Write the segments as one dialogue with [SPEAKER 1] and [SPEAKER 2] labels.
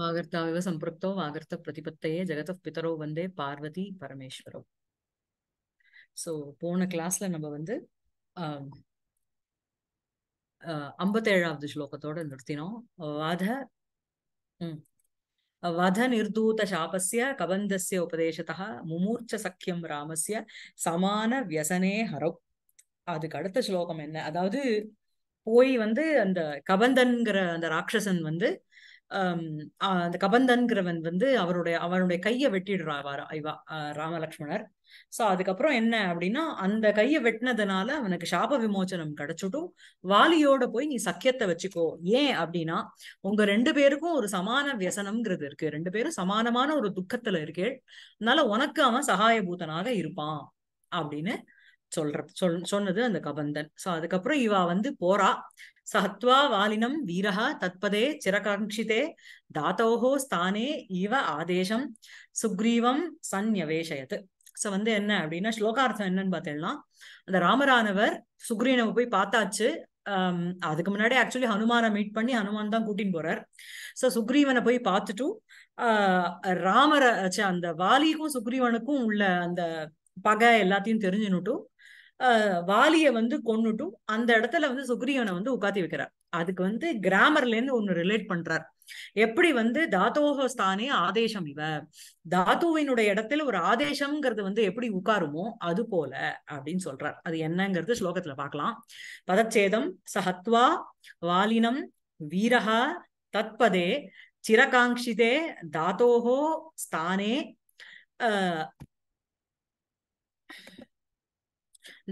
[SPEAKER 1] వాగర్తావివ సంపృక్తో வாகர்த்த பிரதிபத்தையே జగత పితరో వందే பார்வதி பரமேஸ்வரோ ஸோ போன கிளாஸ்ல நம்ம வந்து ஐம்பத்தேழாவது ஸ்லோகத்தோட நிறுத்தினோம் வத வத நிர்தூத சாபஸ்ய கபந்தஸ்ய உபதேசத்தா முமூர்ச்ச சக்கியம் ராமஸ்ய சமான வியசனே ஹரோ அதுக்கு அடுத்த ஸ்லோகம் என்ன அதாவது போய் வந்து அந்த கபந்தன்கிற அந்த ராட்சசன் வந்து அந்த கபந்தன்கிறவன் வந்து அவருடைய அவனுடைய கையை வெட்டிடுறாவா ஐவா ராமலக்ஷ்மணர் சோ அதுக்கப்புறம் என்ன அப்படின்னா அந்த கைய வெட்டினதுனால அவனுக்கு சாப விமோச்சனம் கிடைச்சிட்டும் வாலியோட போய் நீ சக்கியத்தை வச்சுக்கோ ஏன் அப்படின்னா உங்க ரெண்டு பேருக்கும் ஒரு சமான வியசனம்ங்கிறது இருக்கு ரெண்டு பேரும் சமானமான ஒரு துக்கத்துல இருக்கே அதனால உனக்கு அவன் சகாயபூதனாக இருப்பான் அப்படின்னு சொல்ற சொல் சொன்னது அந்த கபந்தன் சோ அதுக்கப்புறம் இவா வந்து போறா சத்வா வாலினம் வீரஹா தத்பதே சிரகாங்கிதே தாத்தோகோ ஸ்தானே இவ ஆதேசம் சுக்ரீவம் சந்நியவேஷயத்து சோ வந்து என்ன அப்படின்னா ஸ்லோகார்த்தம் என்னன்னு பார்த்தேன்னா அந்த ராமரானவர் சுக்ரீனவ போய் பார்த்தாச்சு ஆஹ் அதுக்கு முன்னாடி ஆக்சுவலி ஹனுமான மீட் பண்ணி ஹனுமான் தான் கூட்டின்னு போறார் சோ சுக்ரீவனை போய் பார்த்துட்டு ஆஹ் ராமரை அந்த வாலிக்கும் சுக்ரீவனுக்கும் உள்ள அந்த பகை எல்லாத்தையும் தெரிஞ்சுன்னுட்டும் வாலியை வந்து கொன்னுட்டும் அந்த இடத்துல வந்து சுக்ரீவனை வந்து உட்காத்தி வைக்கிறார் அதுக்கு வந்து கிராமர்ல இருந்து ஒன்னு ரிலேட் பண்றார் எப்படி வந்து தாத்தோகஸ்தானே ஸ்தானே ஆதேசம் இவ தாத்துவினுடைய இடத்துல ஒரு ஆதேசம்ங்கிறது வந்து எப்படி உட்காருமோ அது போல அப்படின்னு சொல்றார் அது என்னங்கிறது ஸ்லோகத்துல பாக்கலாம் பதச்சேதம் சஹத்வா வாலினம் வீரகா தத்பதே சிரகாங்கிதே தாத்தோகோ ஸ்தானே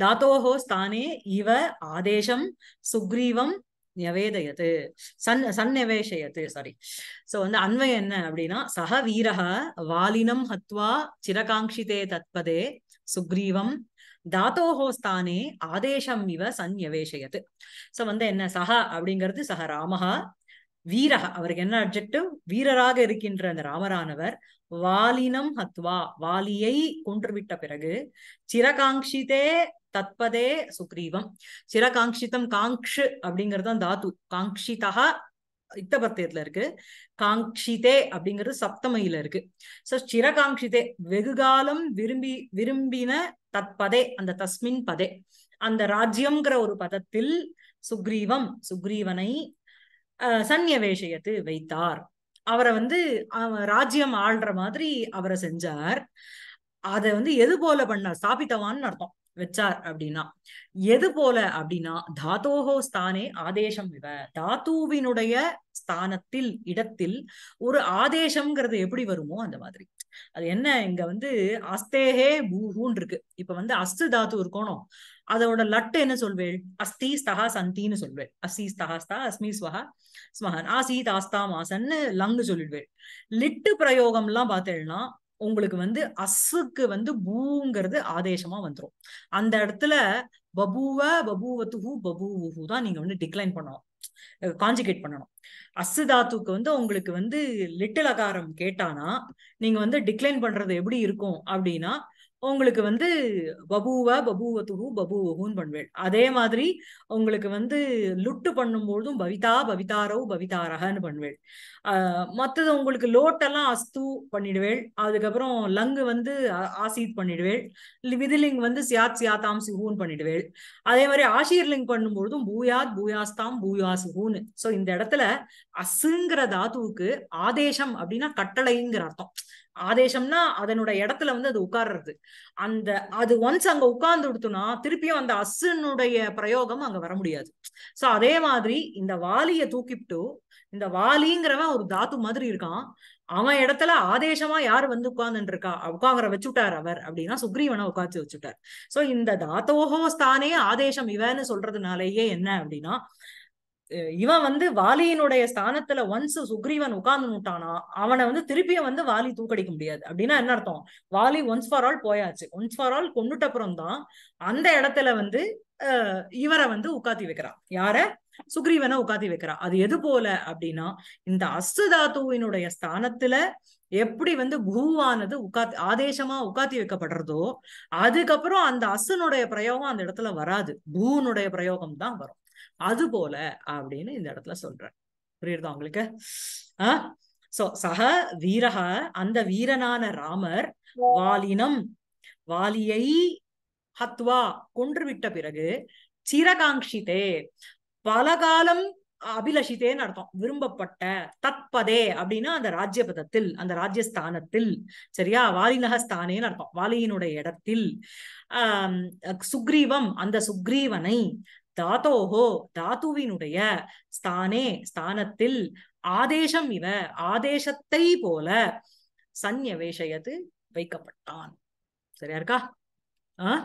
[SPEAKER 1] தாத்தோ ஸ்தானே இவ ஆதேசம் சுக்ரீவம் நியவேதயத்து சன் சந்நிவேஷயத்து சாரி சோ வந்து அன்வயம் என்ன அப்படின்னா சக வீரக வாலினம் ஹத்வா சிரகாங்கிதே தத்பதே சுக்ரீவம் தாத்தோஹோ ஸ்தானே ஆதேசம் இவ சந்நிவேஷயத்து சோ வந்து என்ன சக அப்படிங்கிறது சக ராமஹா வீரக அவருக்கு என்ன அப்ஜெக்டிவ் வீரராக இருக்கின்ற அந்த ராமரானவர் வாலினம் ஹத்வா வாலியை கொன்றுவிட்ட பிறகு சிரகாங்கிதே தத்பதே சுக்ரீவம் சிரகாங்கிதம் காங்ஷு அப்படிங்கிறது தான் தாத்து காங்ஷிதா இத்த பத்தியத்துல இருக்கு காங்ஷிதே அப்படிங்கிறது சப்தமையில இருக்கு சோ வெகு வெகுகாலம் விரும்பி விரும்பின தத்பதே அந்த தஸ்மின் பதே அந்த ராஜ்யம்ங்கிற ஒரு பதத்தில் சுக்ரீவம் சுக்ரீவனை சன்யவேஷயத்து வைத்தார் அவரை வந்து ராஜ்யம் ஆள்ற மாதிரி அவரை செஞ்சார் அதை வந்து எது போல பண்ணார் ஸ்தாபித்தவான்னு அர்த்தம் வச்சார் அப்படின்னா எது போல அப்படின்னா தாத்தோஹோ ஸ்தானே ஆதேசம் இவ தாத்துவினுடைய ஸ்தானத்தில் இடத்தில் ஒரு ஆதேசம்ங்கிறது எப்படி வருமோ அந்த மாதிரி அது என்ன இங்க வந்து அஸ்தேஹே பூஹூன் இருக்கு இப்ப வந்து அஸ்து தாத்து ஒரு கோணம் அதோட லட்டு என்ன சொல்வேள் அஸ்தி ஸ்தகா சந்தின்னு சொல்வேள் அஸ்தி ஸ்தகாஸ்தா அஸ்மி ஸ்வஹா ஸ்மஹன் ஆசி தாஸ்தா மாசன்னு லங்கு சொல்லிடுவேள் லிட்டு பிரயோகம் எல்லாம் பார்த்தேன்னா உங்களுக்கு வந்து அஸ்ஸுக்கு வந்து பூங்கிறது ஆதேசமா வந்துடும் அந்த இடத்துல பபுவ பபுவத்துஹு பபுவுஹு தான் நீங்க வந்து டிக்ளைன் பண்ணுவோம் காஞ்சிகேட் பண்ணணும் அசு தாத்துக்கு வந்து உங்களுக்கு வந்து லிட்டில் அகாரம் கேட்டானா நீங்க வந்து டிக்ளைன் பண்றது எப்படி இருக்கும் அப்படின்னா உங்களுக்கு வந்து பபூவ பபூவத்துகு பபுவகுன்னு பண்ணுவேன் அதே மாதிரி உங்களுக்கு வந்து லுட்டு பண்ணும்பொழுதும் பவிதா பவிதாரவ் பவிதாரகன்னு ஆஹ் மற்றது உங்களுக்கு லோட்டெல்லாம் அஸ்து பண்ணிடுவேன் அதுக்கப்புறம் லங்கு வந்து ஆசீத் பண்ணிடுவேன் விதிலிங் வந்து சியாத் சியாத்தாம் சிஹூன் பண்ணிடுவேள் அதே மாதிரி ஆஷீர்லிங் பண்ணும்பொழுதும் பூயாத் பூயாஸ்தாம் பூயாசுஹூன்னு ஸோ இந்த இடத்துல அசுங்கிற தாத்துவுக்கு ஆதேசம் அப்படின்னா கட்டளைங்கிற அர்த்தம் ஆதேசம்னா அதனுடைய இடத்துல வந்து அது உட்கார்றது அந்த அது ஒன்ஸ் அங்க உட்கார்ந்து கொடுத்தோம்னா திருப்பியும் அந்த அசுனுடைய பிரயோகம் அங்க வர முடியாது சோ அதே மாதிரி இந்த வாலியை தூக்கிவிட்டு இந்த வாலிங்கிறவன் ஒரு தாத்து மாதிரி இருக்கான் அவன் இடத்துல ஆதேசமா யாரு வந்து உட்கார்ந்துட்டு இருக்கா உட்காங்குற வச்சுட்டார் அவர் அப்படின்னா சுக்ரீவனை உட்காந்து வச்சுட்டார் சோ இந்த தாத்தோகோ ஸ்தானே ஆதேசம் இவன்னு சொல்றதுனாலேயே என்ன அப்படின்னா இவன் வந்து வாலியினுடைய ஸ்தானத்துல ஒன்ஸ் சுக்ரீவன் உட்கார்ந்து உட்கார்ந்துட்டானா அவனை வந்து திருப்பியும் வந்து வாலி தூக்கடிக்க முடியாது அப்படின்னா என்ன அர்த்தம் வாலி ஒன்ஸ் ஃபார் ஆல் போயாச்சு ஒன்ஸ் ஃபார் ஆல் கொண்டுட்டப்புறம் தான் அந்த இடத்துல வந்து இவரை வந்து உட்காத்தி வைக்கிறான் யார சுக்ரீவனை உட்காத்தி வைக்கிறான் அது எது போல அப்படின்னா இந்த அசுதாத்துவினுடைய ஸ்தானத்துல எப்படி வந்து பூவானது உட்கா ஆதேசமா உட்காத்தி வைக்கப்படுறதோ அதுக்கப்புறம் அந்த அசுனுடைய பிரயோகம் அந்த இடத்துல வராது பூனுடைய பிரயோகம் தான் வரும் அது போல அப்படின்னு இந்த இடத்துல சொல்றேன் புரியுறதா உங்களுக்கு ஆஹ் சோ சக வீரக அந்த வீரனான ராமர் வாலினம் வாலியை ஹத்வா கொன்றுவிட்ட பிறகு சிரகாங்கிதே பல காலம் அபிலஷித்தேன்னு அர்த்தம் விரும்பப்பட்ட தத்பதே அப்படின்னா அந்த ராஜ்யபதத்தில் அந்த ராஜ்யஸ்தானத்தில் சரியா வாலினக ஸ்தானேன்னு அர்த்தம் வாலியினுடைய இடத்தில் ஆஹ் சுக்ரீவம் அந்த சுக்ரீவனை தாத்தோஹோ தாத்துவினுடைய ஸ்தானே ஸ்தானத்தில் ஆதேசம் இவ ஆதேசத்தை போல சந்நியவேஷயத்து வைக்கப்பட்டான் சரியா இருக்கா ஆஹ்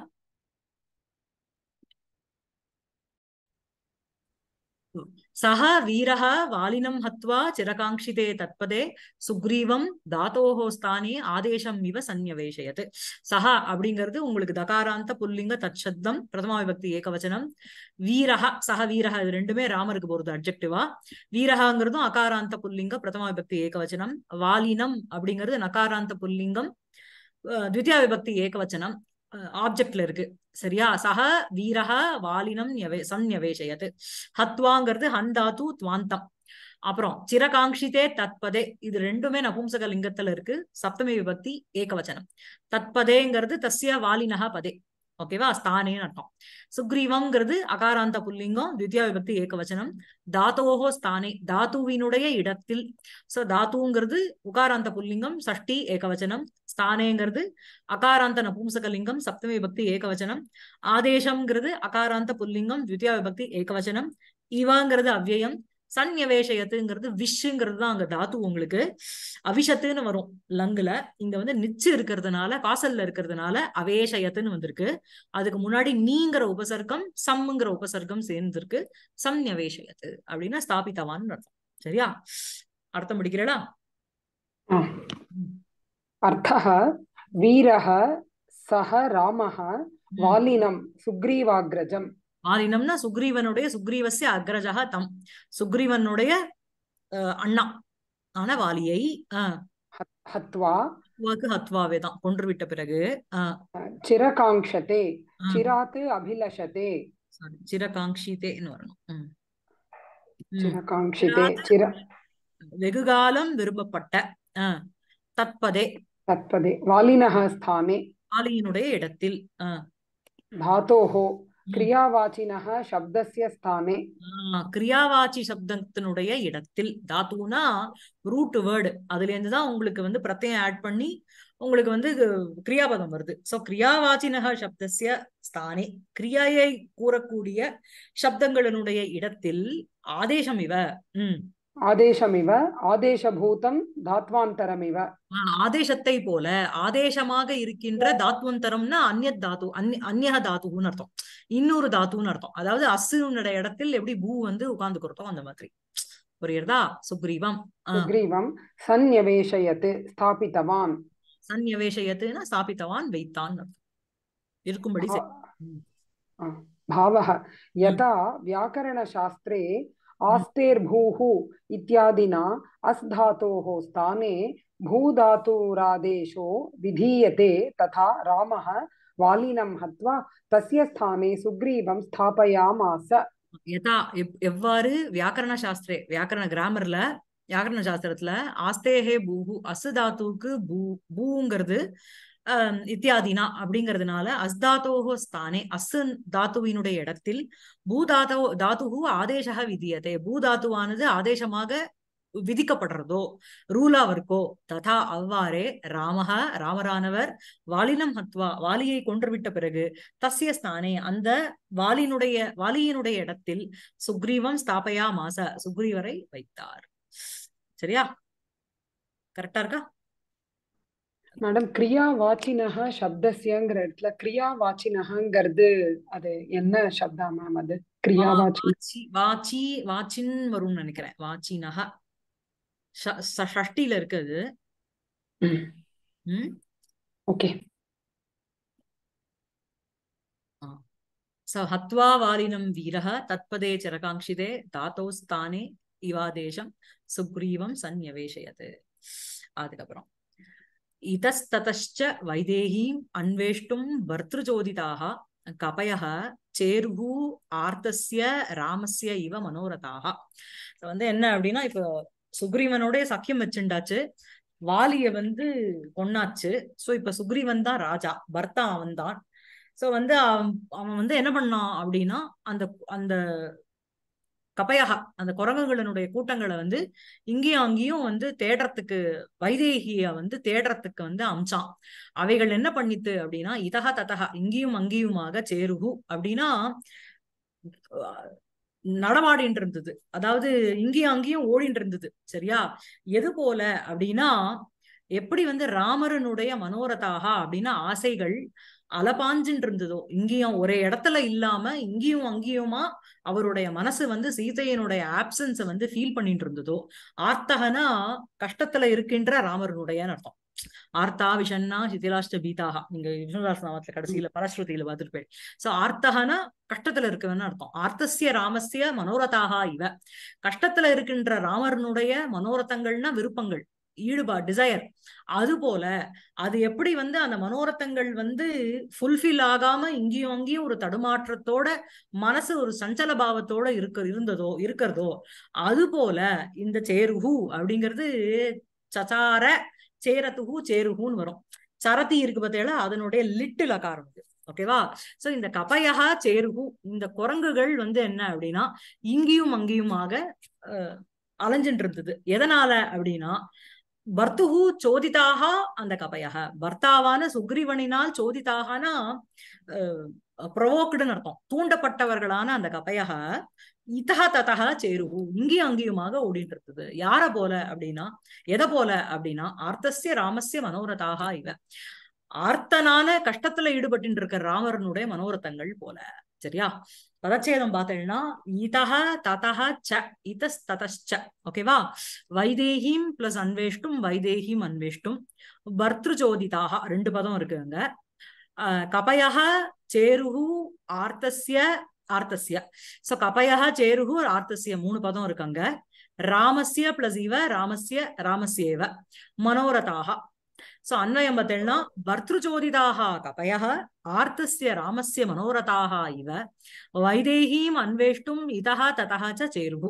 [SPEAKER 1] சஹ வீரக வாலினம் ஹத்வா சிரகாங்ஷிதே தத்பதே சுக்ரீவம் தாத்தோஹோ ஸ்தானே ஆதேசம் இவ சந்நியவேஷயத்து சஹா அப்படிங்கிறது உங்களுக்கு தகாராந்த புல்லிங்க தச்சப்தம் பிரதமா விபக்தி ஏகவச்சனம் வீர சஹ வீரக இது ரெண்டுமே ராமருக்கு போறது அப்ஜெக்டிவா வீரகாங்கிறதும் அகாராந்த புல்லிங்க பிரதமா விபக்தி ஏகவச்சனம் வாலினம் அப்படிங்கிறது நகாராந்த புல்லிங்கம் தித்யா விபக்தி ஏகவச்சனம் ஆப்ஜெக்ட்ல இருக்கு சரியா சஹ வீரக வாலினம் சந்நியவேஷயத்து ஹத்வாங்கிறது ஹந்தாத்து துவாந்தம் அப்புறம் சிரகாங்கிதே தத்பதே இது ரெண்டுமே நபும்சக லிங்கத்துல இருக்கு சப்தமி விபக்தி ஏகவச்சனம் தத்பதேங்கிறது தஸ்ய வாலினஹ பதே ஓகேவா ஸ்தானேன்னு அர்த்தம் சுக்ரீவங்கிறது அகாராந்த புல்லிங்கம் தித்யா விபக்தி ஏகவச்சனம் தாத்தோகோ ஸ்தானே தாத்துவினுடைய இடத்தில் சோ தாத்துங்கிறது உகாராந்த புல்லிங்கம் சஷ்டி ஏகவச்சனம் ஸ்தானேங்கிறது அகாராந்த நபும்சகலிங்கம் சப்தமி விபக்தி ஏகவச்சனம் ஆதேசம்ங்கிறது அகாராந்த புல்லிங்கம் தித்யா விபக்தி ஏகவச்சனம் இவங்கிறது அவ்வயம் சன்யவேஷயத்துங்கிறது விஷுங்கிறது தான் அங்க தாத்து உங்களுக்கு அவிஷத்துன்னு வரும் லங்குல இங்க வந்து நிச்சு இருக்கிறதுனால காசல்ல இருக்கிறதுனால அவேஷயத்துன்னு வந்திருக்கு அதுக்கு முன்னாடி நீங்கிற உபசர்க்கம் சம்முங்கிற உபசர்க்கம் சேர்ந்திருக்கு சன்யவேஷயத்து அப்படின்னா ஸ்தாபித்தவான்னு அர்த்தம் சரியா அர்த்தம் முடிக்கிறடா
[SPEAKER 2] அர்த்தः வீரக சக ராமக வாலினம் சுக்ரீவாகிரஜம்
[SPEAKER 1] ஆதீனம்னா சுக்ரீவனுடைய சுக்ரீவசிய அக்ரஜகா தம் சுக்ரீவனுடைய அண்ணா ஆன வாலியை ஹத்வாவே தான் கொன்று விட்ட பிறகு
[SPEAKER 2] சிரகாங்ஷதே சிராத்து அபிலஷதே
[SPEAKER 1] சிரகாங்ஷிதேன்னு வரணும்
[SPEAKER 2] சிரகாங்ஷிதே சிர
[SPEAKER 1] வெகுகாலம் விரும்பப்பட்ட தத்பதே
[SPEAKER 2] தத்பதே வாலினஹ
[SPEAKER 1] ஸ்தானே வாலியினுடைய இடத்தில் தாத்தோஹோ
[SPEAKER 2] கிரியாவாச்சினக சப்தசிய ஸ்தானே
[SPEAKER 1] கிரியாவாச்சி சப்தத்தினுடைய இடத்தில் தாத்துனா ரூட் வேர்டு அதுல இருந்து தான் உங்களுக்கு வந்து பிரத்யம் ஆட் பண்ணி உங்களுக்கு வந்து கிரியாபதம் வருது சோ கிரியாவாச்சினக சப்தசிய ஸ்தானே கிரியாயை கூறக்கூடிய சப்தங்களினுடைய இடத்தில் ஆதேசம் இவ
[SPEAKER 3] உம்
[SPEAKER 2] ஆதேசமிவ ஆதேசபூதம் தாத்வாந்தரமிவ
[SPEAKER 1] ஆதேசத்தை போல ஆதேசமாக இருக்கின்ற தாத்வந்தரம்னா அந்நிய தாத்து அந்நிய தாத்துன்னு அர்த்தம் இன்னொரு தாத்துன்னு அர்த்தம் அதாவது அசுனுடைய இடத்தில் எப்படி பூ வந்து கொடுத்தோம் அந்த மாதிரி புரியுறதா சுக்ரீவம் சுக்ரீவம்
[SPEAKER 2] சந்நியவேஷயத்து ஸ்தாபித்தவான்
[SPEAKER 1] சந்நியவேஷயத்துனா ஸ்தாபித்தவான் வைத்தான் இருக்கும்படி
[SPEAKER 2] பாவ யதா வியாக்கரண சாஸ்திரே आस्तेर्भूः इत्यादिना अस् धातोः स्थाने भूधातुरादेशो विधीयते तथा रामः वालिनं हत्वा तस्य स्थाने सुग्रीवं ஸ்தாபயாமாச
[SPEAKER 1] यथा எவ்வாறு வியாக்கரண சாஸ்திரே வியாக்கரண கிராமர்ல வியாக்கரண சாஸ்திரத்துல ஆஸ்தேஹே பூஹு அசு பூ பூங்கிறது அஹ் இத்தியாதினா அப்படிங்கிறதுனால அஸ்தாத்தோ ஸ்தானே அசு தாத்துவினுடைய இடத்தில் பூதாத்தோ தாத்துகு ஆதேசக விதியதே பூதாத்துவானது ஆதேசமாக விதிக்கப்படுறதோ ரூலாவர்க்கோ ததா அவ்வாறே ராமக ராமரானவர் வாலினம் ஹத்வா வாலியை கொன்றுவிட்ட பிறகு தசிய ஸ்தானே அந்த வாலினுடைய வாலியினுடைய இடத்தில் சுக்ரீவம் ஸ்தாபயா மாச சுக்ரீவரை வைத்தார் சரியா கரெக்டா இருக்கா மேடம்
[SPEAKER 2] கிரியா வாச்சினகா சப்தசியங்கிற இடத்துல கிரியா வாச்சினஹங்கிறது அது என்ன சப்தா மேம் அது கிரியா வாச்சி
[SPEAKER 1] வாச்சி வாச்சின் வரும்னு நினைக்கிறேன் வாச்சினகா ஷஷ்டியில இருக்குது ஓகே ச ஹத்வா வாலினம் வீரஹ தத்பதே சரகாங்கிதே தாத்தோஸ்தானே இவாதேசம் சுக்ரீவம் சந்நியவேஷயது அதுக்கப்புறம் இத்தஸ்ததச்ச வைதேகீம் அன்வேஷ்டும் பர்திருஜோதிதாக கபய சேர்கு ஆர்த்தசிய ராமசிய இவ மனோரதாக வந்து என்ன அப்படின்னா இப்போ சுக்ரீவனோட சக்கியம் வச்சுண்டாச்சு வாலிய வந்து கொன்னாச்சு சோ இப்ப சுக்ரீவன் தான் ராஜா பர்தா அவன் தான் சோ வந்து அவன் வந்து என்ன பண்ணான் அப்படின்னா அந்த அந்த கபயகா அந்த குரங்குகளினுடைய கூட்டங்களை வந்து இங்கேயும் அங்கேயும் வந்து தேடுறதுக்கு வைதேகிய வந்து தேடுறதுக்கு வந்து அம்சான் அவைகள் என்ன பண்ணித்து அப்படின்னா இதகா ததகா இங்கேயும் அங்கேயுமாக சேருகு அப்படின்னா நடமாடின்னு இருந்தது அதாவது இங்கேயும் அங்கேயும் ஓடின்னு இருந்தது சரியா எது போல அப்படின்னா எப்படி வந்து ராமரனுடைய மனோரதாக அப்படின்னா ஆசைகள் அலபாஞ்சுன்னு இருந்ததோ இங்கேயும் ஒரே இடத்துல இல்லாம இங்கேயும் அங்கேயுமா அவருடைய மனசு வந்து சீதையனுடைய ஆப்சன்ஸ வந்து ஃபீல் பண்ணிட்டு இருந்ததோ ஆர்த்தகனா கஷ்டத்துல இருக்கின்ற ராமருடைய அர்த்தம் ஆர்த்தா விஷன்னா சிதிலாஷ்ட பீதாகா நீங்க விஷ்ணுதாஸ் நாமத்துல கடைசியில பரஸ்ருதியில போய் சோ ஆர்த்தகனா கஷ்டத்துல இருக்கவன்னு அர்த்தம் ஆர்த்தசிய ராமசிய மனோரதாகா இவ கஷ்டத்துல இருக்கின்ற ராமர்னுடைய மனோரதங்கள்னா விருப்பங்கள் ஈடுபா டிசையர் அது போல அது எப்படி வந்து அந்த மனோரத்தங்கள் வந்து ஃபுல்ஃபில் ஆகாம இங்கேயும் அங்கேயும் ஒரு தடுமாற்றத்தோட மனசு ஒரு சஞ்சல பாவத்தோட இருக்க இருந்ததோ இருக்கிறதோ அது போல இந்த சேருகு அப்படிங்கிறது சசார சேரத்துகு சேருகுன்னு வரும் சரத்தி இருக்கு பார்த்தீங்களா அதனுடைய லிட்டில் அகாரம் ஓகேவா சோ இந்த கபயகா சேருகு இந்த குரங்குகள் வந்து என்ன அப்படின்னா இங்கேயும் அங்கேயுமாக அலைஞ்சுட்டு எதனால அப்படின்னா பர்த்துகு சோதிதாக அந்த கபயக பர்த்தாவான சுக்ரீவனினால் சோதிதாகனா ப்ரொவோக்குடுன்னு அர்த்தம் தூண்டப்பட்டவர்களான அந்த கபயக இத்தக ததா சேருகு இங்கே அங்கேயுமாக ஓடிட்டு இருக்குது யார போல அப்படின்னா எதை போல அப்படின்னா ஆர்த்தசிய ராமசிய மனோரதாக இவ ஆர்த்தனான கஷ்டத்துல ஈடுபட்டு இருக்கிற ராமரனுடைய மனோரத்தங்கள் போல சரியா பதச்சேதம் பார்த்தேன்னா இதக ச இதஸ்ததச்ச ஓகேவா வைதேகிம் பிளஸ் அன்வேஷ்டும் வைதேகிம் அன்வேஷ்டும் பர்திருஜோதிதாக ரெண்டு பதம் இருக்குங்க கபயக சேருகு ஆர்த்தசிய ஆர்த்தசிய சோ கபயக சேருகு ஆர்த்தசிய மூணு பதம் இருக்குங்க ராமசிய பிளஸ் இவ ராமசிய ராமசியவ மனோரதாக சோ அன்வயம் பார்த்தேன்னா வர்த்தஜோதிதாக கபய ஆர்த்தசிய ராமசிய மனோரதாக இவ வைதேகீம் அன்வேஷ்டும் இதா ததா சேருகு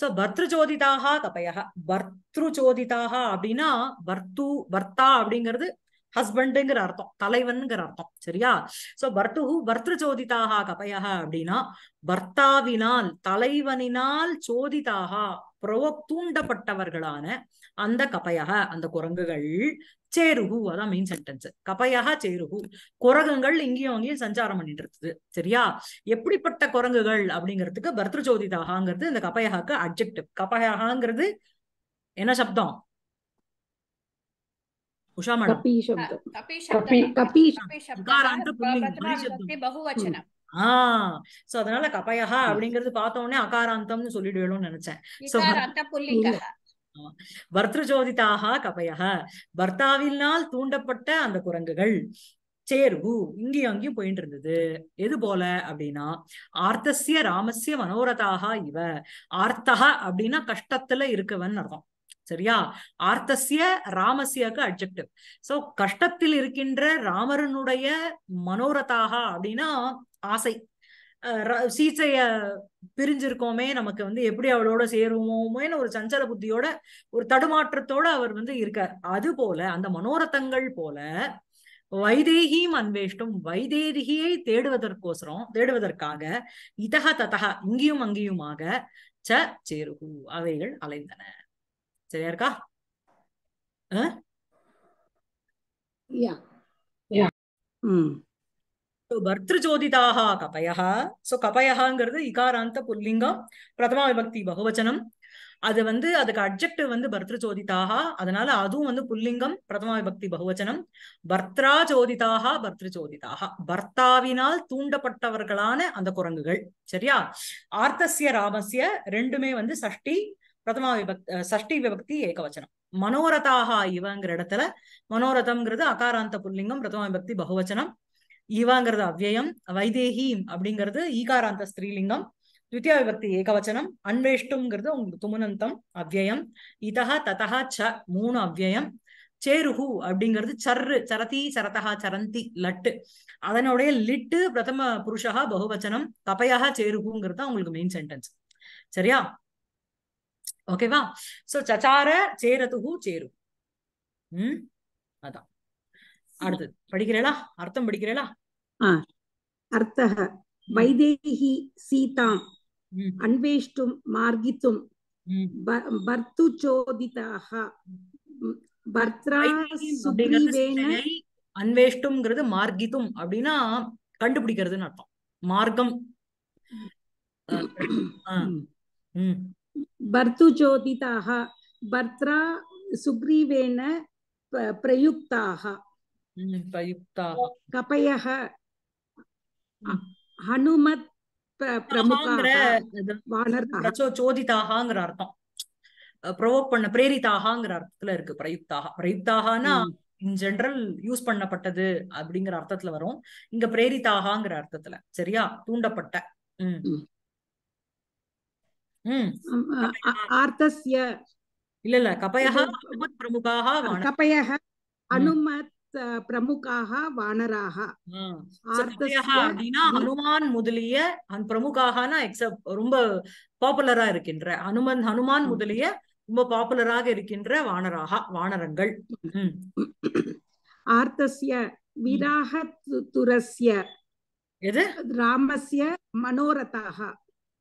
[SPEAKER 1] சோ வர்த்தஜோதிதாக கபய வர்த்தஜோதிதாக அப்படின்னா வர்த்து வர்த்தா அப்படிங்கிறது ஹஸ்பண்டுங்கிற அர்த்தம் தலைவன்ங்கிற அர்த்தம் சரியா சோ பர்த்துஹு பர்த்ரு சோதிதாக அப்படின்னா பர்த்தாவினால் தலைவனினால் சோதிதாக புறவ தூண்டப்பட்டவர்களான அந்த கபையக அந்த குரங்குகள் சேருகு அதான் மெயின் சென்டென்ஸ் கபையாக சேருகு குரங்குகள் இங்கேயும் அங்கேயும் சஞ்சாரம் பண்ணிட்டு இருக்குது சரியா எப்படிப்பட்ட குரங்குகள் அப்படிங்கிறதுக்கு பர்தஜோதிதாகாங்கிறது இந்த கபையாக்கு அப்ஜெக்டிவ் கபையாகாங்கிறது என்ன சப்தம் உஷா மேடம் ஆஹ் சோ அதனால கபயா அப்படிங்கிறது பார்த்தோன்னே அகாராந்தம்னு சொல்லிடுவேணும்னு நினைச்சேன் பர்திருஜோதிதாக கபயக பர்த்தாவினால் தூண்டப்பட்ட அந்த குரங்குகள் சேர்வு இங்கேயும் அங்கேயும் போயிட்டு இருந்தது எது போல அப்படின்னா ஆர்த்தசிய ராமசிய மனோரதாக இவ ஆர்த்தக அப்படின்னா கஷ்டத்துல இருக்கவன் அர்த்தம் சரியா ஆர்த்தசிய ராமசியக்கு அப்செக்டிவ் சோ கஷ்டத்தில் இருக்கின்ற ராமரனுடைய மனோரதாக அப்படின்னா ஆசை சீச்சைய பிரிஞ்சிருக்கோமே நமக்கு வந்து எப்படி அவளோட சேருவோமேன்னு ஒரு சஞ்சல புத்தியோட ஒரு தடுமாற்றத்தோட அவர் வந்து இருக்கார் அது போல அந்த மனோரத்தங்கள் போல வைதேகியும் அன்வேஷ்டும் வைதேகியை தேடுவதற்கோசரம் தேடுவதற்காக இதக ததக இங்கேயும் அங்கேயுமாக ச சேருகு அவைகள் அலைந்தன சரியா இருக்கா ம் பர்திருஜோதிதாக கபயா சோ கபயகாங்கிறது இகாராந்த புல்லிங்கம் பிரதமா விபக்தி பகுவச்சனம் அது வந்து அதுக்கு அப்ஜெக்டிவ் வந்து பர்திருஜோதிதாக அதனால அதுவும் வந்து புல்லிங்கம் பிரதமா விபக்தி பகுவச்சனம் பர்த்ரா ஜோதிதாக பர்திருஜோதிதாக பர்த்தாவினால் தூண்டப்பட்டவர்களான அந்த குரங்குகள் சரியா ஆர்த்தசிய ராமசிய ரெண்டுமே வந்து சஷ்டி பிரதமா விபக் சஷ்டி விபக்தி ஏகவச்சனம் மனோரதாக இவங்கிற இடத்துல மனோரதம்ங்கிறது அகாராந்த புல்லிங்கம் பிரதமா விபக்தி பகுவச்சனம் ஈவாங்கிறது அவ்வயம் வைதேகி அப்படிங்கிறது ஈகாராந்த ஸ்திரீலிங்கம் துவித்தியா விபக்தி ஏகவச்சனம் அன்வேஷ்டுங்கிறது உங்களுக்கு துமுனந்தம் அவ்வயம் இதா ததா ச மூணு அவ்வயம் சேருஹு அப்படிங்கிறது சர்ரு சரதி சரதா சரந்தி லட்டு அதனுடைய லிட்டு பிரதம புருஷா பகுவச்சனம் தபையா சேருகுங்கிறது உங்களுக்கு மெயின் சென்டென்ஸ் சரியா ஓகேவா சோ சச்சார சேரதுகு சேரு உம் அதான்
[SPEAKER 4] அடுத்தது படிக்கிறேளா அர்த்தம் படிக்கிறேளா அர்த்தக வைதேகி சீதாம் அன்வேஷ்டும் மார்கித்தும் பர்த்து சோதிதாக
[SPEAKER 1] அன்வேஷ்டும்ங்கிறது மார்கித்தும் அப்படின்னா கண்டுபிடிக்கிறதுன்னு அர்த்தம் மார்க்கம்
[SPEAKER 4] பர்த்து சோதிதாக பர்த்ரா சுக்ரீவேன பிரயுக்தாக கபயக कपयः அர்த்தம் பண்ண அர்த்தத்துல
[SPEAKER 1] இருக்கு யூஸ் பண்ணப்பட்டது அப்படிங்கிற அர்த்தத்துல வரும் இங்க பிரேரிதாகங்கிற அர்த்தத்துல சரியா தூண்டப்பட்ட
[SPEAKER 4] இல்ல இல்ல கபயக பிரமுகாக அனுமத் பிரமுகாக வானராக ஹனுமான் முதலிய
[SPEAKER 1] பிரமுகாகனா ரொம்ப பாப்புலரா இருக்கின்ற ஹனுமன் ஹனுமான் முதலிய ரொம்ப
[SPEAKER 4] பாப்புலராக இருக்கின்ற வானராக வானரங்கள் ஆர்த்தசிய விராக துரஸ்ய எது ராமஸ்ய மனோரதாக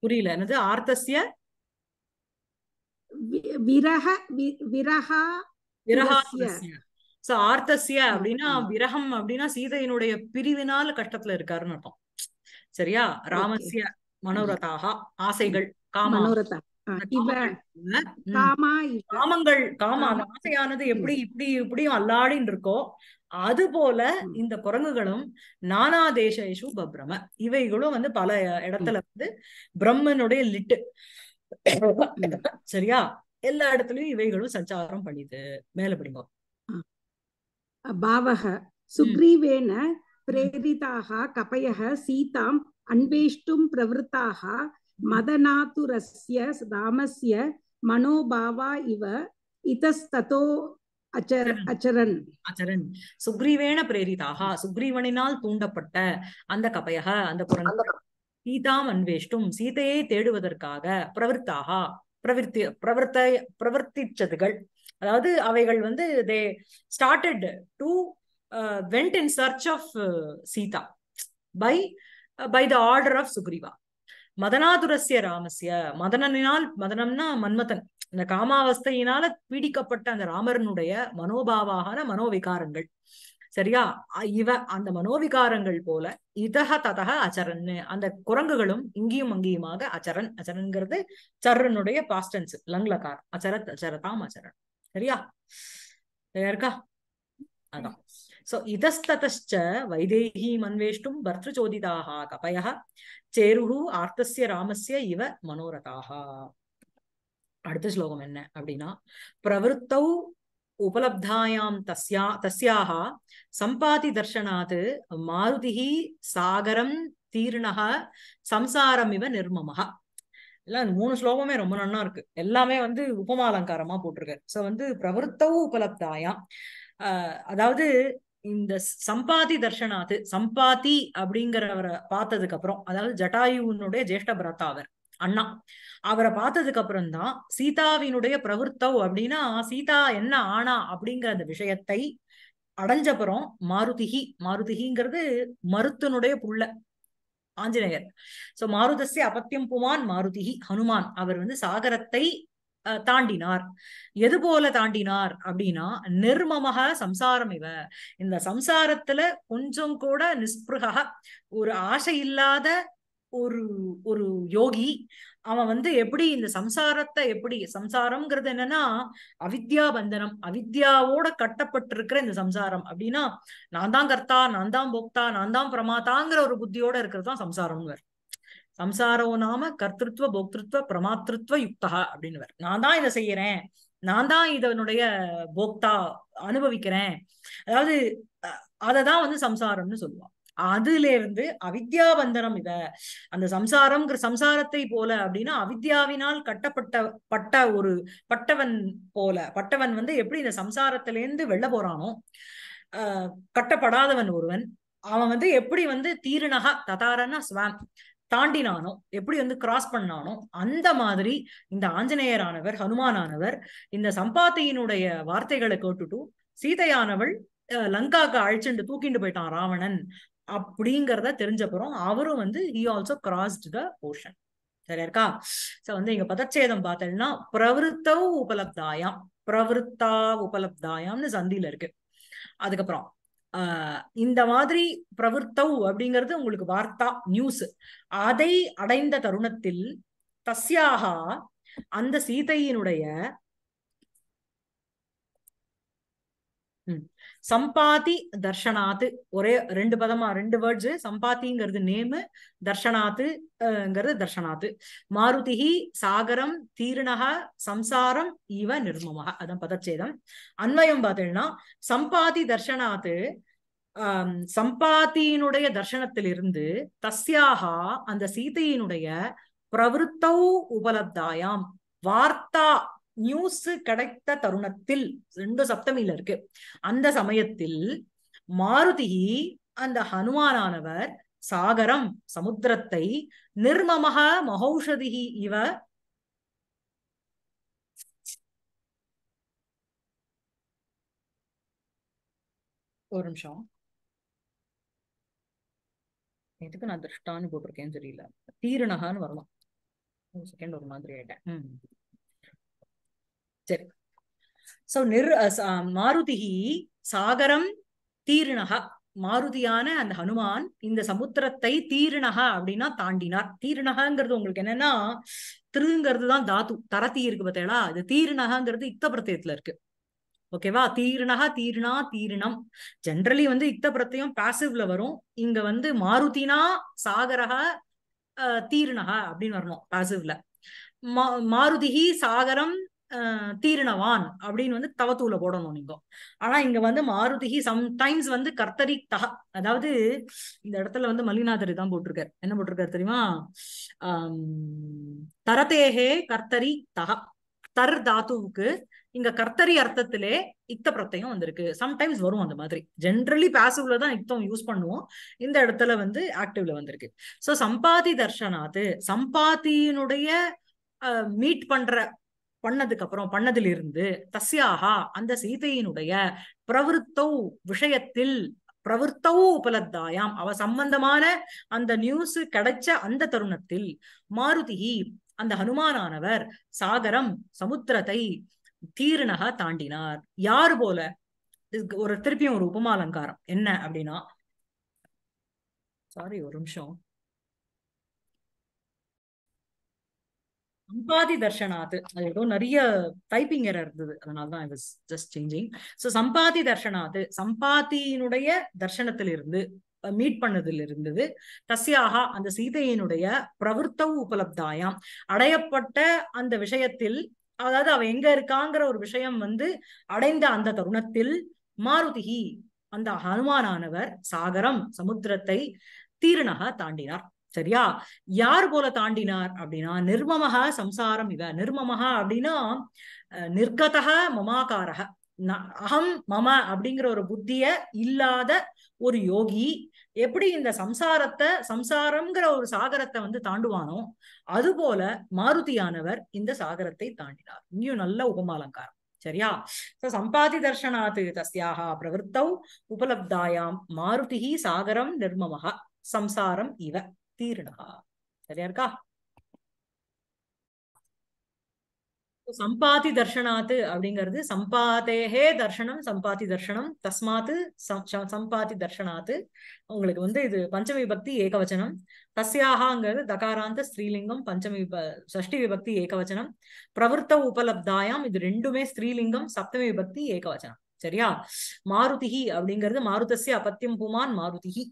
[SPEAKER 4] புரியல என்னது ஆர்த்தசிய விரக விரகா சோ ஆர்த்தசிய அப்படின்னா
[SPEAKER 1] விரகம் அப்படின்னா சீதையினுடைய பிரிவினால கஷ்டத்துல இருக்காருன்னு அர்த்தம் சரியா ராமசிய மனோரதாக ஆசைகள் காமங்கள் காம அந்த ஆசையானது எப்படி இப்படி இப்படியும் அல்லாடின்னு இருக்கோ அது போல இந்த குரங்குகளும் நானா தேசு பப்ரம இவைகளும் வந்து பல இடத்துல வந்து பிரம்மனுடைய லிட்டு சரியா எல்லா இடத்துலயும் இவைகளும் சஞ்சாரம் பண்ணிது மேல பிடிங்க
[SPEAKER 4] பாவக சுக்रीवेन प्रेरिताः कपयः सीताम् अन्वेष्टुं प्रवृत्ताः मदनातुरस्य रामस्य मनोभावा इव इतस्ततो சுக்ரீவேன
[SPEAKER 1] பிரேரிதாக சுக்ரீவனினால் தூண்டப்பட்ட அந்த கபயக அந்த சீதாம் அன்வேஷ்டும் சீதையை தேடுவதற்காக பிரவருத்தாக பிரவர்த்தி பிரவர்த்த பிரவர்த்திச்சதுகள் அதாவது அவைகள் வந்து they started to went in search of Sita by by the order of Sugriva மதனாதுரஸ்ய ராமசிய மதனனினால் மதனம்னா மன்மதன் இந்த காமாவஸ்தையினால பீடிக்கப்பட்ட அந்த ராமரனுடைய மனோபாவான மனோவிகாரங்கள் சரியா இவ அந்த மனோவிகாரங்கள் போல இதக ததக அச்சரன் அந்த குரங்குகளும் இங்கேயும் அங்கேயுமாக அச்சரன் அச்சரன்ங்கிறது சரனுடைய பாஸ்டன்ஸ் லங்லகார் அச்சரத் அச்சரதாம் அச்சரன் சரியா சரியா இருக்கா அதான் சோ இதஸ்தத்த வைதேகி அன்வேஷ்டும் பர்தச்சோதிதாக கபய சேருஹு ஆர்த்தசிய ராமசிய இவ மனோரதாக அடுத்த ஸ்லோகம் என்ன அப்படின்னா பிரவருத்தௌ உபலப்தாயாம் தஸ்யா தஸ்யாக சம்பாதி தர்ஷனாத் மாருதிஹி சாகரம் தீர்ணக சம்சாரம் இவ நிர்மமாக இல்ல அந்த மூணு ஸ்லோகமே ரொம்ப நல்லா இருக்கு எல்லாமே வந்து உபமா அலங்காரமா போட்டிருக்காரு சோ வந்து பிரவருத்தவும் உபலப்தாயாம் ஆஹ் அதாவது இந்த சம்பாதி தர்ஷனாது சம்பாதி அப்படிங்கிறவரை பார்த்ததுக்கு அப்புறம் அதாவது ஜட்டாயுனுடைய ஜேஷ்ட பிரதா அவர் அண்ணா அவரை பார்த்ததுக்கு அப்புறம் தான் சீதாவினுடைய பிரவருத்தவ் அப்படின்னா சீதா என்ன ஆனா அப்படிங்கிற அந்த விஷயத்தை அடைஞ்சப்புறம் மாருதிகி மாருதிகிங்கிறது மருத்தனுடைய புள்ள ஆஞ்சநேயர் சோ மாருதஸ்ய அபத்தியம் புமான் மாருதி ஹனுமான் அவர் வந்து சாகரத்தை தாண்டினார் எது போல தாண்டினார் அப்படின்னா நிர்மமக சம்சாரம் இவ இந்த சம்சாரத்துல கொஞ்சம் கூட நிஸ்பிருக ஒரு ஆசை இல்லாத ஒரு ஒரு யோகி அவன் வந்து எப்படி இந்த சம்சாரத்தை எப்படி சம்சாரம்ங்கிறது என்னன்னா அவித்யா பந்தனம் அவித்யாவோட கட்டப்பட்டிருக்கிற இந்த சம்சாரம் அப்படின்னா நான் தான் கர்த்தா நான் தான் போக்தா நான் தான் பிரமாதாங்கிற ஒரு புத்தியோட இருக்கிறது தான் சம்சாரம்ங்கிற சம்சாரோ நாம கர்த்திருவ போக்திருவ பிரமாத்திருவ யுக்தா அப்படின்னு நான் தான் இதை செய்யறேன் நான் தான் இதனுடைய போக்தா அனுபவிக்கிறேன் அதாவது அததான் வந்து சம்சாரம்னு சொல்லுவான் அதுல இருந்து அவித்யாபந்தனம் இத அந்த சம்சாரம்ங்கிற சம்சாரத்தை போல அப்படின்னா அவித்யாவினால் கட்டப்பட்ட பட்ட ஒரு பட்டவன் போல பட்டவன் வந்து எப்படி இந்த சம்சாரத்திலேருந்து வெளில போறானோ ஆஹ் கட்டப்படாதவன் ஒருவன் அவன் வந்து எப்படி வந்து தீரணகா ததாரண ஸ்வாம் தாண்டினானோ எப்படி வந்து கிராஸ் பண்ணானோ அந்த மாதிரி இந்த ஆஞ்சநேயரானவர் ஹனுமானானவர் இந்த சம்பாத்தியினுடைய வார்த்தைகளை கேட்டுட்டும் சீதையானவள் லங்காக்கு அழைச்சிட்டு தூக்கிண்டு போயிட்டான் ராவணன் அப்படிங்கிறத தெரிஞ்சப்புறம் அவரும் வந்து he also crossed the ocean சரியா இருக்கா சோ வந்து இங்க பதச்சேதம் பார்த்தீங்கன்னா பிரவருத்த உபலப்தாயாம் பிரவருத்தா உபலப்தாயம்னு சந்தியில இருக்கு அதுக்கப்புறம் இந்த மாதிரி பிரவருத்தவ் அப்படிங்கிறது உங்களுக்கு வார்த்தா நியூஸ் அதை அடைந்த தருணத்தில் தஸ்யாகா அந்த சீதையினுடைய சம்பாதி தர்ஷனாத்து ஒரே ரெண்டு பதமா ரெண்டு வேர்ட்ஸ் சம்பாத்திங்கிறது நேமு தர்ஷனாத்துங்கிறது தர்ஷனாத்து மாருதிஹி சாகரம் தீர்ணக சம்சாரம் இவ நிர்மமாக அதான் பதச்சேதம் அன்வயம் பார்த்தீங்கன்னா சம்பாதி தர்ஷனாத்து சம்பாத்தியினுடைய தர்ஷனத்திலிருந்து தஸ்யாகா அந்த சீதையினுடைய பிரவருத்தௌ உபலப்தாயாம் வார்த்தா நியூஸ் கிடைத்த தருணத்தில் ரெண்டு சப்தமியில இருக்கு அந்த சமயத்தில் மாருதி அந்த ஹனுமானானவர் சாகரம் சமுத்திரத்தை நிர்மமக மகௌஷதிகி இவ ஒரு நிமிஷம் எதுக்கு நான் திருஷ்டான்னு போட்டிருக்கேன்னு தெரியல தீரணகான்னு ஒரு செகண்ட் ஒரு மாதிரி ஆயிட்டேன் சரி சோ நிர் மாருதிகி சாகரம் தீர்ணக மாருதியான அந்த ஹனுமான் இந்த சமுத்திரத்தை தீர்ணக அப்படின்னா தாண்டினார் தீர்ணகங்கிறது உங்களுக்கு என்னன்னா திருங்கிறது தான் தாத்து தரத்தி இருக்கு பார்த்தீங்களா அது தீர்ணகங்கிறது இத்த பிரத்தியத்துல இருக்கு ஓகேவா தீர்ணக தீர்ணா தீர்ணம் ஜென்ரலி வந்து இத்த பிரத்தியம் பாசிவ்ல வரும் இங்க வந்து மாருதினா சாகரகா தீர்ணக அப்படின்னு வரணும் பாசிவ்ல மாருதிகி சாகரம் தீரணவான் அப்படின்னு வந்து தவத்தூல போடணும் நீங்க ஆனா இங்க வந்து மாருதிகி சம்டைம்ஸ் வந்து கர்த்தரி தக அதாவது இந்த இடத்துல வந்து மல்லிநாதரி தான் போட்டிருக்காரு என்ன போட்டிருக்காரு தெரியுமா தரதேகே கர்த்தரி தக தர் தாத்துவுக்கு இங்க கர்த்தரி அர்த்தத்திலே இத்த பிரத்தையும் வந்திருக்கு சம்டைம்ஸ் வரும் அந்த மாதிரி ஜென்ரலி பேசிவ்ல தான் இத்தம் யூஸ் பண்ணுவோம் இந்த இடத்துல வந்து ஆக்டிவ்ல வந்திருக்கு சோ சம்பாதி தர்ஷனாது சம்பாதியினுடைய மீட் பண்ற பண்ணதுக்கு அப்புறம் பண்ணதிலிருந்து தசியாகா அந்த சீதையினுடைய பிரவருத்தௌ விஷயத்தில் பிரவருத்தௌ உபலத்தாயாம் அவ சம்பந்தமான அந்த நியூஸ் கிடைச்ச அந்த தருணத்தில் மாருதி அந்த ஹனுமானானவர் சாகரம் சமுத்திரத்தை தீர்ணக தாண்டினார் யாரு போல ஒரு திருப்பியும் ஒரு உபமாலங்காரம் என்ன அப்படின்னா சாரி ஒரு நிமிஷம் சம்பாதி தர்ஷனாத் அது ஏதோ நிறைய டைப்பிங் எரர் இருந்தது அதனாலதான் I was just changing so Sampati தர்ஷனாத் சம்பாத்தியினுடைய தர்ஷனத்திலிருந்து மீட் பண்ணதில் இருந்தது தசியாக அந்த சீதையினுடைய பிரவருத்தவு உபலப்தாயாம் அடையப்பட்ட அந்த விஷயத்தில் அதாவது அவ எங்க இருக்காங்கிற ஒரு விஷயம் வந்து அடைந்த அந்த தருணத்தில் மாருதிஹி அந்த ஹனுமானானவர் சாகரம் சமுத்திரத்தை தீரணக தாண்டினார் சரியா யார் போல தாண்டினார் அப்படின்னா நிர்மமக சம்சாரம் இவ நிர்மமக அப்படின்னா நிர்கதக மமாக்காரக அகம் மம அப்படிங்கிற ஒரு புத்திய இல்லாத ஒரு யோகி எப்படி இந்த சம்சாரத்தை சம்சாரம்ங்கிற ஒரு சாகரத்தை வந்து தாண்டுவானோ அதுபோல மாருதியானவர் இந்த சாகரத்தை தாண்டினார் இங்கேயும் நல்ல உபமாலங்காரம் சரியா சம்பாதி தர்ஷனாத் தஸ்யாக பிரவருத்தௌ உபலப்தாயாம் மாருதி சாகரம் நிர்மமக சம்சாரம் இவ தீர்ணா சரியா இருக்கா சம்பாதி தர்ஷனாத்து அப்படிங்கிறது சம்பாதேகே தர்ஷனம் சம்பாதி தர்ஷனம் தஸ்மாத்து சம்பாதி தர்ஷனாத்து உங்களுக்கு வந்து இது பஞ்சமி பக்தி ஏகவச்சனம் தஸ்யாகாங்கிறது தகாராந்த ஸ்ரீலிங்கம் பஞ்சமி சஷ்டி விபக்தி ஏகவச்சனம் பிரவருத்த உபலப்தாயாம் இது ரெண்டுமே ஸ்ரீலிங்கம் சப்தமி விபக்தி ஏகவச்சனம் சரியா மாருதிஹி அப்படிங்கிறது மாருதஸ்ய அபத்தியம் புமான் மாருதிஹி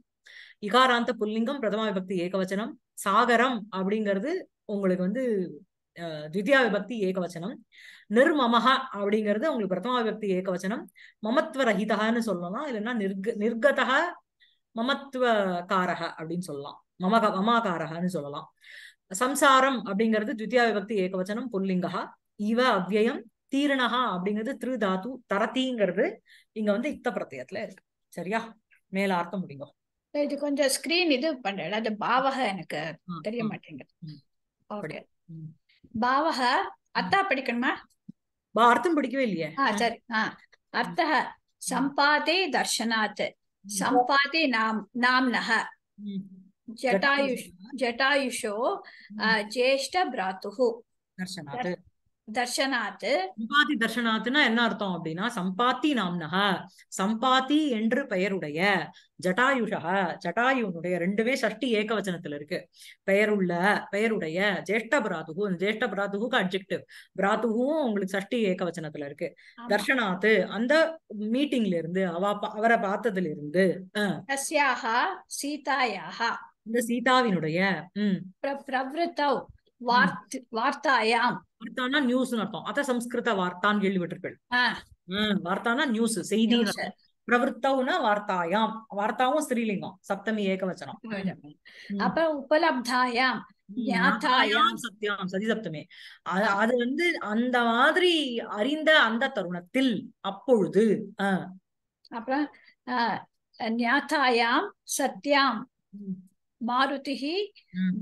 [SPEAKER 1] இகாராந்த புல்லிங்கம் பிரதமா விபக்தி ஏகவச்சனம் சாகரம் அப்படிங்கிறது உங்களுக்கு வந்து திவ்யா விபக்தி ஏகவச்சனம் நிர்மமஹா அப்படிங்கிறது உங்களுக்கு பிரதமா விபக்தி ஏகவச்சனம் மமத்துவ ரஹிதான்னு சொல்லலாம் இல்லைன்னா நிர்க நிர்கதா மமத்துவ காரக அப்படின்னு சொல்லலாம் மமக மமாகாரகன்னு சொல்லலாம் சம்சாரம் அப்படிங்கிறது துத்தியா விபக்தி ஏகவச்சனம் புல்லிங்கா இவ அவ்வயம் தீரணஹா அப்படிங்கிறது திரு தாத்து தரத்திங்கிறது இங்க வந்து இத்த பிரத்தியத்துல இருக்கு சரியா மேல அர்த்தம் முடிங்கும்
[SPEAKER 3] இது கொஞ்சம் ஸ்கிரீன் இது பண்ற அது பாவக எனக்கு தெரிய மாட்டேங்குது ஓகே பாவக அத்தா படிக்கணுமா அர்த்தம் படிக்கவே இல்லையே ஆ சரி ஆ அர்த்த சம்பாதே தர்ஷனாத் சம்பாதே நாம் நாம்னஹ ஜட்டாயுஷ் ஜட்டாயுஷோ ஜேஷ்ட பிராத்துஹு தர்ஷனாத் தர்ஷனாத்
[SPEAKER 1] சம்பாதி தர்ஷனாத்துனா என்ன அர்த்தம் அப்படின்னா சம்பாத்தி நாம்னக சம்பாத்தி என்று பெயருடைய ஜட்டாயுஷக ஜட்டாயுனுடைய ரெண்டுமே சஷ்டி ஏகவச்சனத்துல இருக்கு பெயருள்ள பெயருடைய ஜேஷ்ட பிராதுகு ஜேஷ்ட பிராதுகுக்கு அப்ஜெக்டிவ் பிராதுகும் உங்களுக்கு சஷ்டி ஏகவச்சனத்துல இருக்கு தர்ஷனாத்து அந்த மீட்டிங்ல இருந்து அவ அவரை பார்த்ததுல இருந்து
[SPEAKER 3] சீதாயாக
[SPEAKER 1] இந்த சீதாவினுடைய உம்
[SPEAKER 3] பிரவருத்தவ் வார்த்தாயாம்
[SPEAKER 1] வார்த்தானா நியூஸ் அர்த்தம் அதான் சம்ஸ்கிருத வார்த்தான்னு கேள்விப்பட்டிருப்பேன் வார்த்தானா நியூஸ் செய்தி பிரவருத்தவுனா வார்த்தாயாம் வார்த்தாவும் ஸ்ரீலிங்கம் சப்தமி ஏகவச்சனம் அப்ப உபலப்தாயாம் சத்தியம் சதி சப்தமி அது வந்து அந்த மாதிரி அறிந்த அந்த தருணத்தில் அப்பொழுது
[SPEAKER 3] அப்புறம் ஞாத்தாயாம் சத்யாம் மாருதி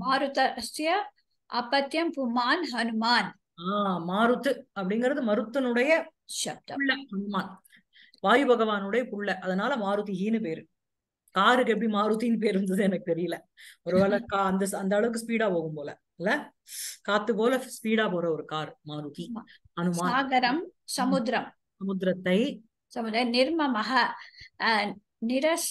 [SPEAKER 3] மாருதஸ்ய அபத்தியம் புமான் ஹனுமான்
[SPEAKER 1] ஆஹ் மாருத்து அப்படிங்கிறது மருத்தனுடைய ஹனுமான் வாயு பகவானுடைய புள்ள அதனால மாருதிஹின்னு பேரு காருக்கு எப்படி மாருத்தின்னு பேர் இருந்தது எனக்கு தெரியல ஒருவேளை கா அந்த அந்த அளவுக்கு ஸ்பீடா போகும் போல இல்ல காத்து போல ஸ்பீடா போற ஒரு கார் மாருதி அனுமான்
[SPEAKER 3] சாகரம் சமுத்திரம் சமுத்திரத்தை சமுதிர நிர்மமக நிரஸ்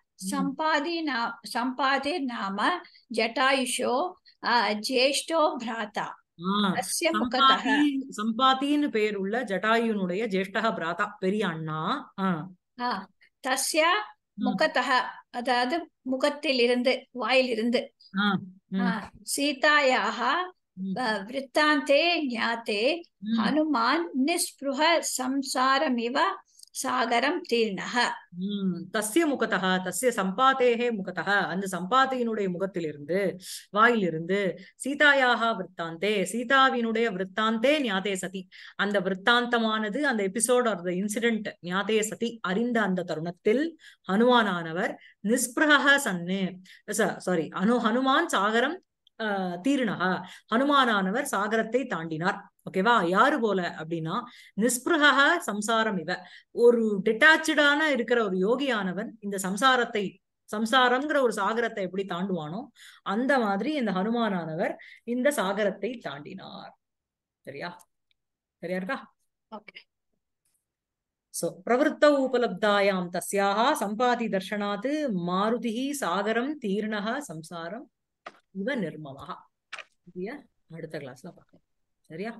[SPEAKER 3] सम्पादे ना सम्पादे नाम जटायुषो ज्येष्ठो भ्राता
[SPEAKER 1] தஸ்ய முகத்தக சம்பாத்தின்னு ஜட்டாயுனுடைய ஜேஷ்டக பிராதா பெரிய அண்ணா
[SPEAKER 3] தஸ்ய முகத்தக அதாவது முகத்திலிருந்து வாயிலிருந்து சீதாயாக விற்த்தாந்தே ஞாத்தே ஹனுமான் நிஸ்பிருஹ
[SPEAKER 1] சம்சாரமிவ சாகரம் தீர்ணக தசிய முகத்தக தசிய சம்பாத்தேகே முகத்தக அந்த சம்பாத்தியினுடைய முகத்திலிருந்து வாயிலிருந்து சீதாயாக விற்த்தாந்தே சீதாவினுடைய விற்த்தாந்தே ஞாதே சதி அந்த விற்த்தாந்தமானது அந்த எபிசோட் ஆர் த இன்சிடென்ட் ஞாதே சதி அறிந்த அந்த தருணத்தில் ஹனுமானானவர் நிஸ்பிரக சன்னு சாரி அனு ஹனுமான் சாகரம் தீருனா ஹனுமானானவர் சாகரத்தை தாண்டினார் ஓகேவா யாரு போல அப்படின்னா நிஸ்பிருகா சம்சாரம் இவ ஒரு டிட்டாச்சடான இருக்கிற ஒரு யோகியானவன் இந்த சம்சாரத்தை சம்சாரம்ங்கிற ஒரு சாகரத்தை எப்படி தாண்டுவானோ அந்த மாதிரி இந்த ஹனுமானானவர் இந்த சாகரத்தை தாண்டினார் சரியா சரியா இருக்கா சோ பிரவருத்த உபலப்தாயாம் தஸ்யாக சம்பாதி தர்ஷனாத் மாருதி சாகரம் தீர்ணக சம்சாரம் இவ நிர்மலா இதைய அடுத்த கிளாஸ்ல பார்க்கலாம் சரியா